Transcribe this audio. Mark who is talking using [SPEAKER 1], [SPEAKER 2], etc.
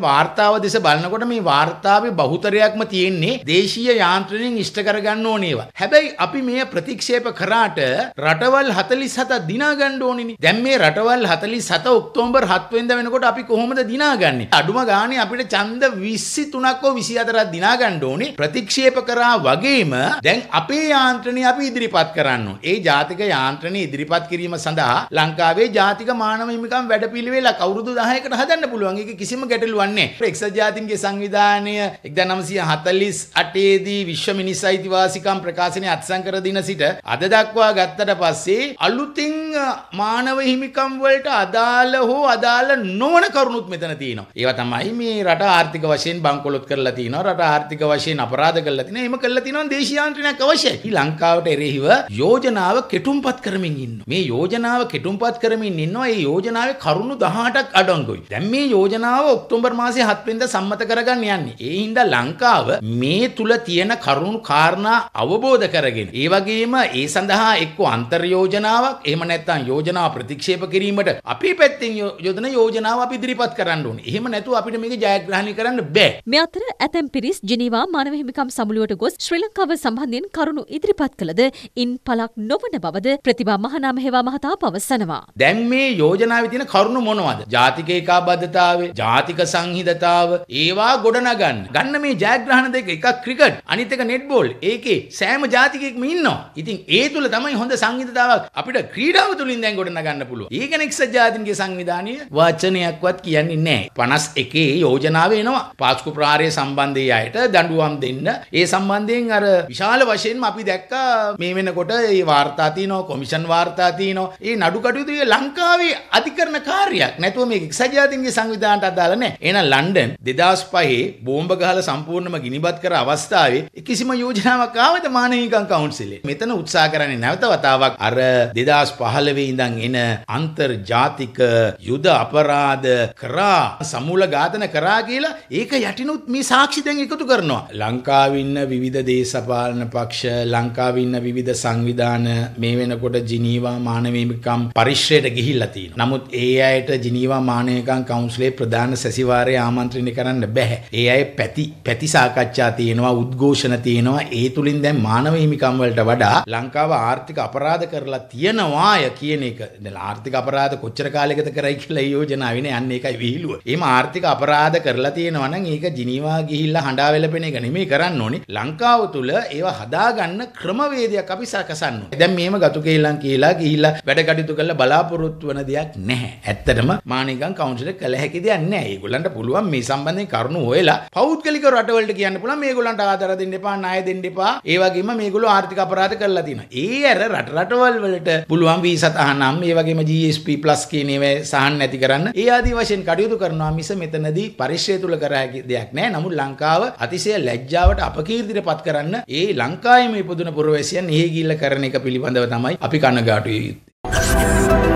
[SPEAKER 1] වාර්තාව දෙස බලනකොට මේ වාර්තාවේ බහුතරයක්ම තියෙන්නේ දේශීය යාන්ත්‍රණයෙන් ඉෂ්ට කරගන්න ඕනේවා. හැබැයි අපි මේ ප්‍රතික්ෂේප කරාට රටවල් 47 දිනා ගන්න ඕනේනේ. දැන් මේ රටවල් 47 ඔක්තෝබර් 7 වෙනිදා වෙනකොට අපි කොහොමද දිනාගන්නේ? අඩුම ගානේ අපිට ඡන්ද 23ක් හෝ 24ක් දිනා ගන්න ඕනේ. ප්‍රතික්ෂේප කරා වගේම දැන් අපේ යාන්ත්‍රණය අපි ඉදිරිපත් කරන්න ඒ ජාතික යාන්ත්‍රණය ඉදිරිපත් කිරීම සඳහා ලංකාවේ ජාතික මානව හිමිකම් වැඩපිළිවෙලක් අවුරුදු 10කට හදන්න පුළුවන්. ඒක කිසිම ගැටලුවක් වන්නේ. එක්සත් ජාතීන්ගේ සංවිධානය 1948 දී විශ්ව මිනිස් අයිතිවාසිකම් ප්‍රකාශනය අත්සන් කර දින සිට අද දක්වා ගත්තට පස්සේ අලුතින් මානව හිමිකම් වලට අදාළ හෝ අදාළ නොවන කරුණුත් මෙතන තියෙනවා. ඒවා තමයි මේ රට ආර්ථික වශයෙන් බංකොලොත් කරලා තියෙනවා. රට ආර්ථික වශයෙන් අපරාධ කරලා තියෙනවා. එහෙම කරලා තියෙනවා දේශීයාන්ත්‍රණයක් අවශ්‍යයි. ලංකාවට එරෙහිව යෝජනාව කෙටුම්පත් කරමින් ඉන්නවා. මේ යෝජනාව කෙටුම්පත් කරමින් ඉන්නවා. ඒ යෝජනාවේ කරුණු 18ක් අඩංගුයි. දැන් මේ යෝජනාව ඔක්තෝබර් ඔක්තෝබර් මාසේ 7 වෙනිදා සම්මත කරගන්න යන්නේ. ඒ හින්දා ලංකාව මේ තුල තියෙන කරුණු කාරණා අවබෝධ කරගෙන ඒ වගේම ඒ සඳහා එක්ක අන්තර් යෝජනාවක් එහෙම නැත්නම් යෝජනාව ප්‍රතික්ෂේප කිරීමට අපේ පැත්තෙන් යොදන යෝජනාව අපි ඉදිරිපත් කරන්න ඕනේ. එහෙම නැතුව අපිට මේක ජයග්‍රහණය කරන්න බෑ. මේ අතර ඇතැම් පිරිස් ජිනීවා මානව හිමිකම් සමුළුවට ගොස් ශ්‍රී ලංකාව සම්බන්ධයෙන් කරුණු ඉදිරිපත් කළද ඉන් පලක් නොවන බවද ප්‍රතිබා මහනාම හේවා මහතා පවසනවා. දැන් මේ යෝජනාවේ තියෙන කරුණු මොනවද? ජාතික ඒකාබද්ධතාවය, ජාතික සං සංහිධතාව ඒවා ගොඩනගන්න ගන්න මේ ජයග්‍රහණ දෙක එකක් ක්‍රිකට් අනිත් එක නෙට්බෝල් ඒකේ සෑම ජාතිකයෙක්ම ඉන්නවා. ඉතින් ඒ තුල තමයි හොඳ සංහිධතාවක් අපිට ක්‍රීඩාව තුලින් දැන් ගොඩනගන්න පුළුවන්. ඒක නෙක්සත් ජාතින්ගේ සංවිධානය වචනයක්වත් කියන්නේ නැහැ. 51 යෝජනාව එනවා. පාස්කු ප්‍රහාරය සම්බන්ධයේ අයට දඬුවම් දෙන්න. ඒ සම්බන්ධයෙන් අර විශාල වශයෙන්ම අපි දැක්කා මේ වෙනකොට ඒ වාර්තා තියෙනවා, කොමිෂන් වාර්තා තියෙනවා. ඒ නඩු කටයුතු ලංකාවේ අධිකරණ කාර්යයක්. නැතුව මේක එක්සත් ජාතින්ගේ සංවිධානයට අදාළ නැහැ. එහෙනම් ලන්ඩන් 2005 බෝම්බ ගහලා සම්පූර්ණයෙන්ම ගිනිබත් කර අවස්ථාවේ කිසිම යෝජනාවක් ආවද මානවිකම් කවුන්සිලේ? මෙතන උත්සාහ කරන්නේ නැවත වතාවක් අර 2015 ඉඳන් එන අන්තර්ජාතික යුද අපරාධ කරා සමූල ඝාතන කරා කියලා ඒක යටිනුත් මේ සාක්ෂි දැන් එකතු කරනවා. ලංකාවේ ඉන්න විවිධ දේශපාලන පක්ෂ ලංකාවේ ඉන්න විවිධ සංවිධාන මේ වෙනකොට ජිනීවා මානවීයකම් පරිශ්‍රයට ගිහිල්ලා තියෙනවා. නමුත් ඒ අයට ජිනීවා මානවීයකම් කවුන්සිලේ ප්‍රධාන සැසිවා කලාකාරය ආමන්ත්‍රණය කරන්න බැහැ. ඒ අය පැති පැති සාකච්ඡා තියෙනවා උද්ඝෝෂණ තියෙනවා ඒ තුලින් දැන් මානව හිමිකම් වලට වඩා ලංකාව ආර්ථික අපරාධ කරලා තියනවාය කියන එක. දැන් ආර්ථික අපරාධ කොච්චර කාලයකට කරයි කියලා යෝජනාවෙන යන්නේ ඒකයි විහිළුව. එහෙම ආර්ථික අපරාධ කරලා තියෙනවා නම් ඒක ජිනීවා ගිහිල්ලා හඬා වැළපෙන එක නෙමෙයි කරන්න ඕනේ. ලංකාව තුල ඒවා හදාගන්න ක්‍රමවේදයක් අපි සකසන්න ඕනේ. දැන් මේම ගතු කෙල්ලන් කියලා ගිහිල්ලා වැඩ කටයුතු කරලා බලාපොරොත්තු වෙන දෙයක් නැහැ. ඇත්තටම මානිකම් කවුන්සිල කළ හැකි දෙයක් නැහැ. ඒගොල්ලන්ට පුළුවන් මේ සම්බන්ධයෙන් කරුණු හොයලා පෞද්ගලික රටවලට කියන්න පුළුවන් මේගොල්ලන්ට ආධාර දෙන්න එපා ණය දෙන්න එපා ඒ වගේම මේගොල්ලෝ ආර්ථික අපරාධ කරලා තියෙනවා. ඒ අර රට රටවල් වලට පුළුවන් වීසා තහනම් ඒ වගේම GSP+ කියන ඒවා සහන් නැති කරන්න ඒ ආදී වශයෙන් කටයුතු කරනවා මිස මෙතනදී පරිශ්‍රය තුල කර හැකි දෙයක් නෑ. නමුත් ලංකාව අතිශය ලැජ්ජාවට අපකීර්තියට පත් කරන්න ඒ ලංකාවේ මේ පුදුන පුරවැසියන් එහෙ ගිල්ල කරන එක පිළිබඳව තමයි අපි කනගාටු වෙන්නේ.